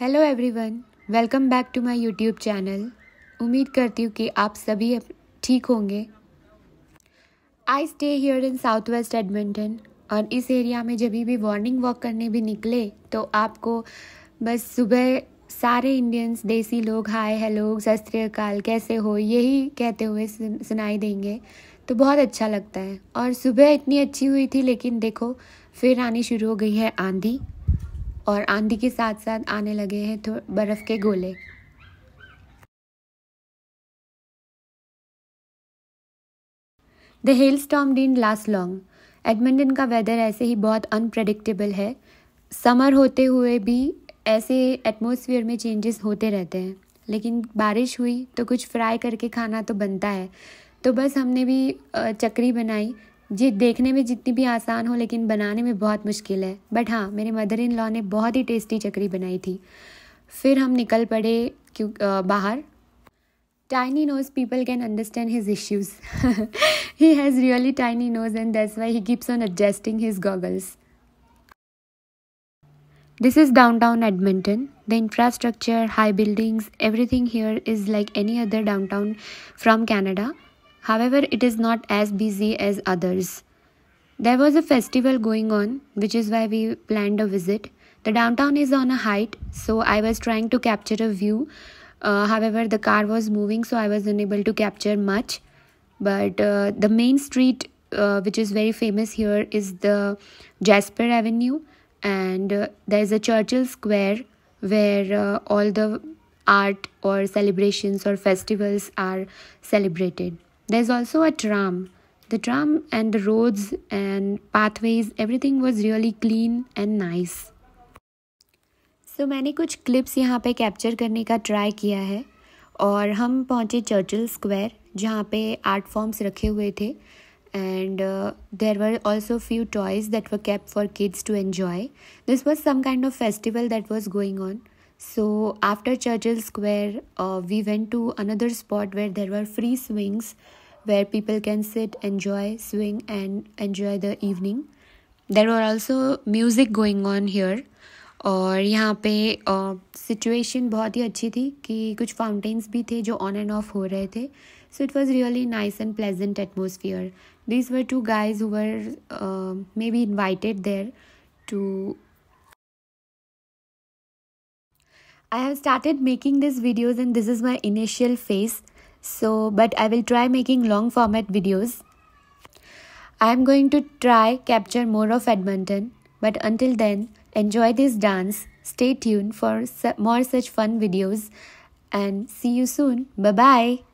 Hello everyone welcome back to my YouTube channel उम्मीद करती हूँ कि आप सभी ठीक होंगे I stay here in south west Edmonton और इस एरिया में जब भी मॉर्निंग वॉक करने भी निकले तो आपको बस सुबह सारे इंडियंस देसी लोग हाय हेलो सत कैसे हो यही कहते हुए सुनाई देंगे तो बहुत अच्छा लगता है और सुबह इतनी अच्छी हुई थी लेकिन देखो फिर आनी शुरू हो गई है आंधी और आंधी के साथ साथ आने लगे हैं तो बर्फ़ के गोले द हेल स्टॉम डीन लास्ट लॉन्ग एडमिंटन का वेदर ऐसे ही बहुत अनप्रडिक्टेबल है समर होते हुए भी ऐसे एटमोसफियर में चेंजेस होते रहते हैं लेकिन बारिश हुई तो कुछ फ्राई करके खाना तो बनता है तो बस हमने भी चक्री बनाई जी देखने में जितनी भी आसान हो लेकिन बनाने में बहुत मुश्किल है बट हाँ मेरे मदर इन लॉ ने बहुत ही टेस्टी चकरी बनाई थी फिर हम निकल पड़े क्यों बाहर tiny nose people can understand his issues he has really tiny nose and that's why he keeps on adjusting his goggles this is downtown Edmonton the infrastructure high buildings everything here is like any other downtown from Canada However, it is not as busy as others. There was a festival going on, which is why we planned a visit. The downtown is on a height, so I was trying to capture a view. Uh, however, the car was moving, so I was unable to capture much. But uh, the main street, uh, which is very famous here, is the Jasper Avenue, and uh, there's a Churchill Square where uh, all the art or celebrations or festivals are celebrated there's also a tram the tram and the roads and pathways everything was really clean and nice so many kuch clips yahan pe capture karne ka try kiya hai aur churchill square jahan art forms rakhe hue and uh, there were also few toys that were kept for kids to enjoy this was some kind of festival that was going on so after Churchill Square, uh, we went to another spot where there were free swings where people can sit, enjoy, swing, and enjoy the evening. There were also music going on here. और यहाँ पे situation uh, बहुत ही अच्छी थी कि कुछ fountains भी थे जो ऑन एंड ऑफ हो रहे थे so it was really nice and pleasant atmosphere this were two guys who may be invited there too I have started making these videos and this is my initial phase. So, but I will try making long format videos. I am going to try capture more of Edmonton. But until then, enjoy this dance. Stay tuned for more such fun videos and see you soon. Bye bye.